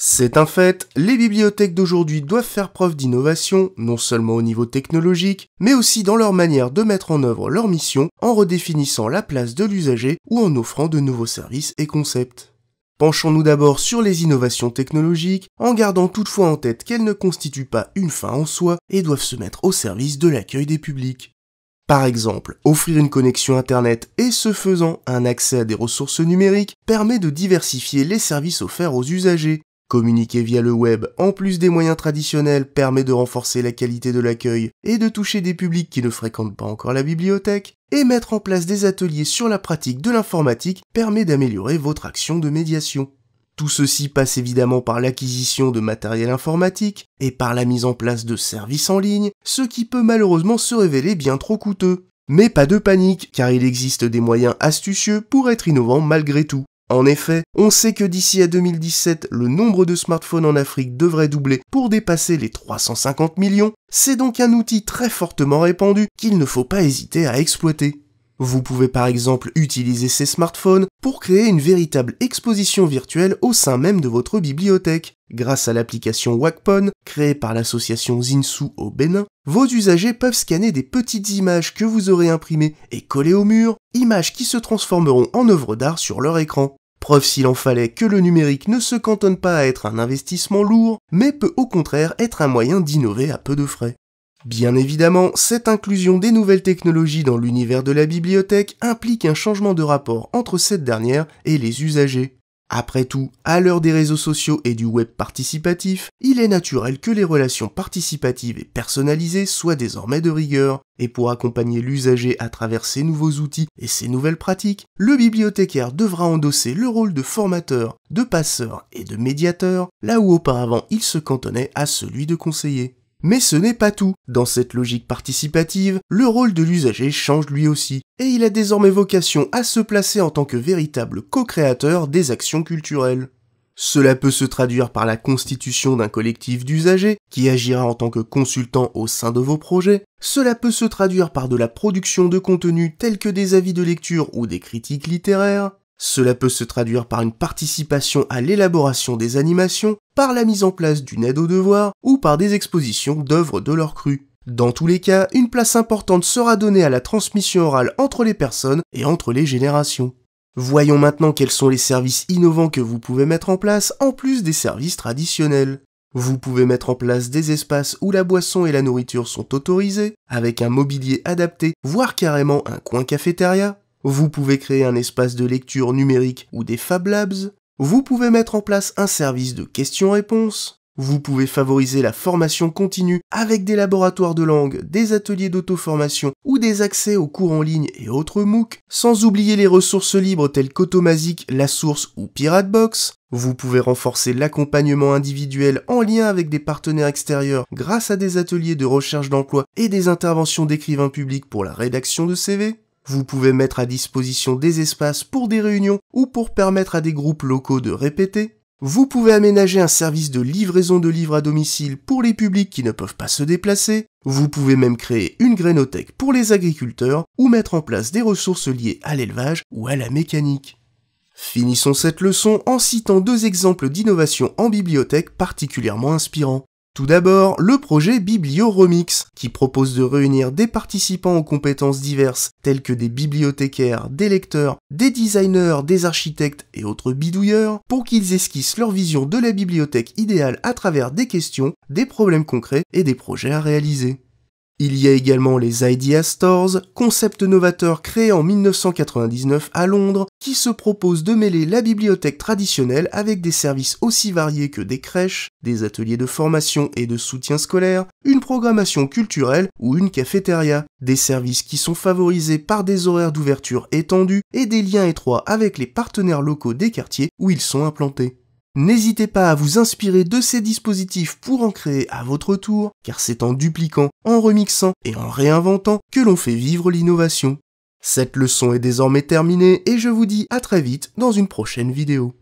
C'est un fait, les bibliothèques d'aujourd'hui doivent faire preuve d'innovation, non seulement au niveau technologique, mais aussi dans leur manière de mettre en œuvre leur mission en redéfinissant la place de l'usager ou en offrant de nouveaux services et concepts. Penchons-nous d'abord sur les innovations technologiques, en gardant toutefois en tête qu'elles ne constituent pas une fin en soi et doivent se mettre au service de l'accueil des publics. Par exemple, offrir une connexion Internet et ce faisant un accès à des ressources numériques permet de diversifier les services offerts aux usagers, Communiquer via le web, en plus des moyens traditionnels, permet de renforcer la qualité de l'accueil et de toucher des publics qui ne fréquentent pas encore la bibliothèque, et mettre en place des ateliers sur la pratique de l'informatique permet d'améliorer votre action de médiation. Tout ceci passe évidemment par l'acquisition de matériel informatique et par la mise en place de services en ligne, ce qui peut malheureusement se révéler bien trop coûteux. Mais pas de panique, car il existe des moyens astucieux pour être innovant malgré tout. En effet, on sait que d'ici à 2017, le nombre de smartphones en Afrique devrait doubler pour dépasser les 350 millions. C'est donc un outil très fortement répandu qu'il ne faut pas hésiter à exploiter. Vous pouvez par exemple utiliser ces smartphones pour créer une véritable exposition virtuelle au sein même de votre bibliothèque. Grâce à l'application Wacpon, créée par l'association Zinsou au Bénin, vos usagers peuvent scanner des petites images que vous aurez imprimées et collées au mur, images qui se transformeront en œuvres d'art sur leur écran. Preuve s'il en fallait que le numérique ne se cantonne pas à être un investissement lourd, mais peut au contraire être un moyen d'innover à peu de frais. Bien évidemment, cette inclusion des nouvelles technologies dans l'univers de la bibliothèque implique un changement de rapport entre cette dernière et les usagers. Après tout, à l'heure des réseaux sociaux et du web participatif, il est naturel que les relations participatives et personnalisées soient désormais de rigueur. Et pour accompagner l'usager à travers ces nouveaux outils et ces nouvelles pratiques, le bibliothécaire devra endosser le rôle de formateur, de passeur et de médiateur, là où auparavant il se cantonnait à celui de conseiller. Mais ce n'est pas tout. Dans cette logique participative, le rôle de l'usager change lui aussi, et il a désormais vocation à se placer en tant que véritable co-créateur des actions culturelles. Cela peut se traduire par la constitution d'un collectif d'usagers qui agira en tant que consultant au sein de vos projets. Cela peut se traduire par de la production de contenus tels que des avis de lecture ou des critiques littéraires. Cela peut se traduire par une participation à l'élaboration des animations, par la mise en place d'une aide aux devoirs ou par des expositions d'œuvres de leur cru. Dans tous les cas, une place importante sera donnée à la transmission orale entre les personnes et entre les générations. Voyons maintenant quels sont les services innovants que vous pouvez mettre en place en plus des services traditionnels. Vous pouvez mettre en place des espaces où la boisson et la nourriture sont autorisées, avec un mobilier adapté, voire carrément un coin cafétéria. Vous pouvez créer un espace de lecture numérique ou des Fab Labs. Vous pouvez mettre en place un service de questions-réponses. Vous pouvez favoriser la formation continue avec des laboratoires de langue, des ateliers d'auto-formation ou des accès aux cours en ligne et autres MOOC, sans oublier les ressources libres telles qu'Automazic, La Source ou Piratebox. Vous pouvez renforcer l'accompagnement individuel en lien avec des partenaires extérieurs grâce à des ateliers de recherche d'emploi et des interventions d'écrivains publics pour la rédaction de CV. Vous pouvez mettre à disposition des espaces pour des réunions ou pour permettre à des groupes locaux de répéter. Vous pouvez aménager un service de livraison de livres à domicile pour les publics qui ne peuvent pas se déplacer. Vous pouvez même créer une grénothèque pour les agriculteurs ou mettre en place des ressources liées à l'élevage ou à la mécanique. Finissons cette leçon en citant deux exemples d'innovations en bibliothèque particulièrement inspirants. Tout d'abord, le projet Biblio Remix, qui propose de réunir des participants aux compétences diverses, telles que des bibliothécaires, des lecteurs, des designers, des architectes et autres bidouilleurs, pour qu'ils esquissent leur vision de la bibliothèque idéale à travers des questions, des problèmes concrets et des projets à réaliser. Il y a également les Idea Stores, concept novateur créé en 1999 à Londres, qui se propose de mêler la bibliothèque traditionnelle avec des services aussi variés que des crèches, des ateliers de formation et de soutien scolaire, une programmation culturelle ou une cafétéria, des services qui sont favorisés par des horaires d'ouverture étendus et des liens étroits avec les partenaires locaux des quartiers où ils sont implantés. N'hésitez pas à vous inspirer de ces dispositifs pour en créer à votre tour, car c'est en dupliquant, en remixant et en réinventant que l'on fait vivre l'innovation. Cette leçon est désormais terminée et je vous dis à très vite dans une prochaine vidéo.